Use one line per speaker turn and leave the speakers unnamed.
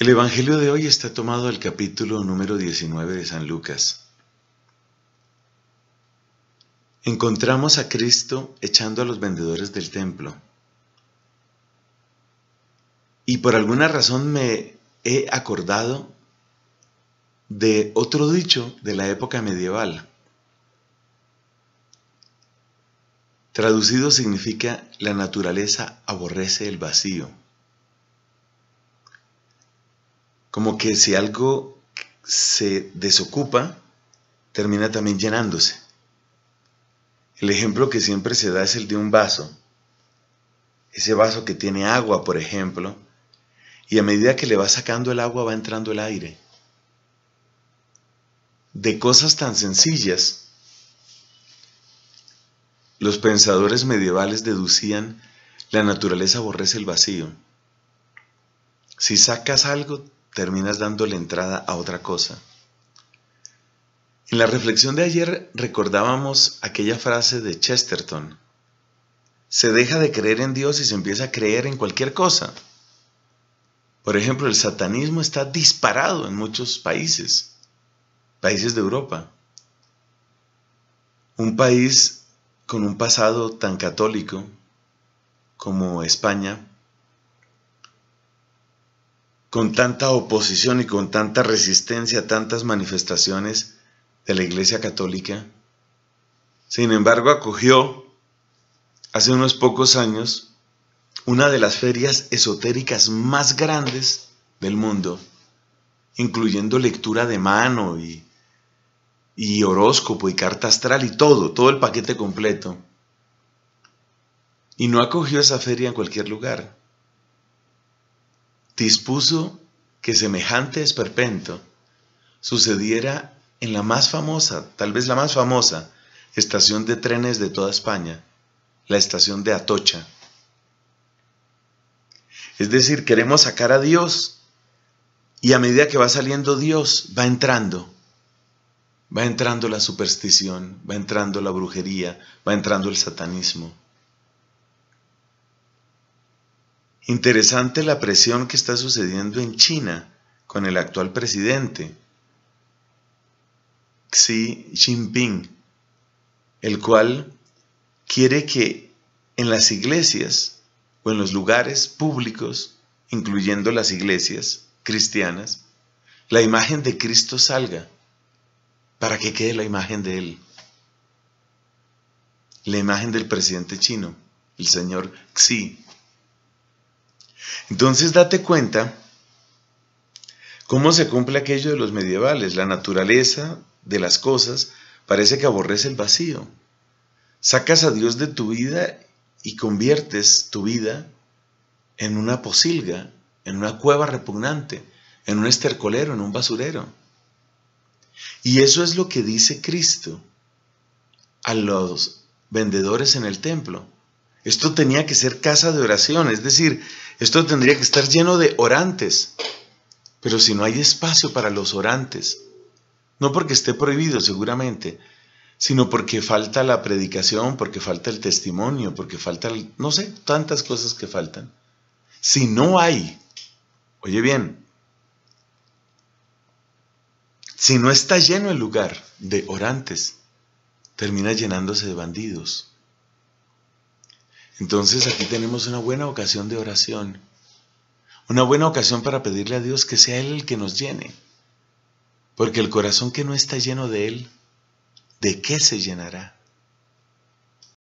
El Evangelio de hoy está tomado al capítulo número 19 de San Lucas. Encontramos a Cristo echando a los vendedores del templo. Y por alguna razón me he acordado de otro dicho de la época medieval. Traducido significa la naturaleza aborrece el vacío como que si algo se desocupa, termina también llenándose. El ejemplo que siempre se da es el de un vaso. Ese vaso que tiene agua, por ejemplo, y a medida que le va sacando el agua va entrando el aire. De cosas tan sencillas, los pensadores medievales deducían, la naturaleza aborrece el vacío. Si sacas algo, terminas dándole entrada a otra cosa. En la reflexión de ayer recordábamos aquella frase de Chesterton. Se deja de creer en Dios y se empieza a creer en cualquier cosa. Por ejemplo, el satanismo está disparado en muchos países, países de Europa. Un país con un pasado tan católico como España con tanta oposición y con tanta resistencia, a tantas manifestaciones de la Iglesia Católica. Sin embargo, acogió hace unos pocos años una de las ferias esotéricas más grandes del mundo, incluyendo lectura de mano y, y horóscopo y carta astral y todo, todo el paquete completo. Y no acogió esa feria en cualquier lugar dispuso que semejante esperpento sucediera en la más famosa, tal vez la más famosa, estación de trenes de toda España, la estación de Atocha. Es decir, queremos sacar a Dios y a medida que va saliendo Dios, va entrando. Va entrando la superstición, va entrando la brujería, va entrando el satanismo. Interesante la presión que está sucediendo en China con el actual presidente, Xi Jinping, el cual quiere que en las iglesias o en los lugares públicos, incluyendo las iglesias cristianas, la imagen de Cristo salga para que quede la imagen de Él. La imagen del presidente chino, el señor Xi entonces date cuenta cómo se cumple aquello de los medievales. La naturaleza de las cosas parece que aborrece el vacío. Sacas a Dios de tu vida y conviertes tu vida en una posilga, en una cueva repugnante, en un estercolero, en un basurero. Y eso es lo que dice Cristo a los vendedores en el templo. Esto tenía que ser casa de oración, es decir, esto tendría que estar lleno de orantes. Pero si no hay espacio para los orantes, no porque esté prohibido seguramente, sino porque falta la predicación, porque falta el testimonio, porque falta, no sé, tantas cosas que faltan. Si no hay, oye bien, si no está lleno el lugar de orantes, termina llenándose de bandidos entonces aquí tenemos una buena ocasión de oración, una buena ocasión para pedirle a Dios que sea Él el que nos llene, porque el corazón que no está lleno de Él, ¿de qué se llenará?